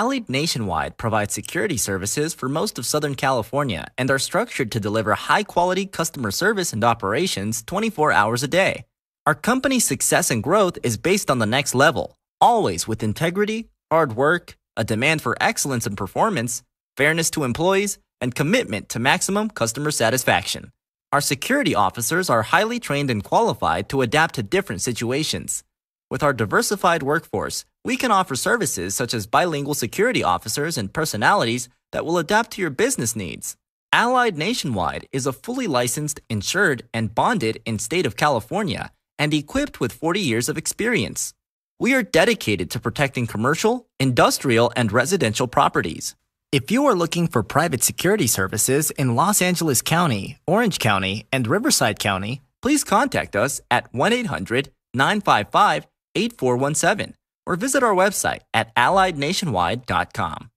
Allied Nationwide provides security services for most of Southern California and are structured to deliver high quality customer service and operations 24 hours a day. Our company's success and growth is based on the next level, always with integrity, hard work, a demand for excellence and performance, fairness to employees, and commitment to maximum customer satisfaction. Our security officers are highly trained and qualified to adapt to different situations. With our diversified workforce, we can offer services such as bilingual security officers and personalities that will adapt to your business needs. Allied Nationwide is a fully licensed, insured, and bonded in state of California and equipped with 40 years of experience. We are dedicated to protecting commercial, industrial, and residential properties. If you are looking for private security services in Los Angeles County, Orange County, and Riverside County, please contact us at 1 800 955 8417 or visit our website at alliednationwide.com.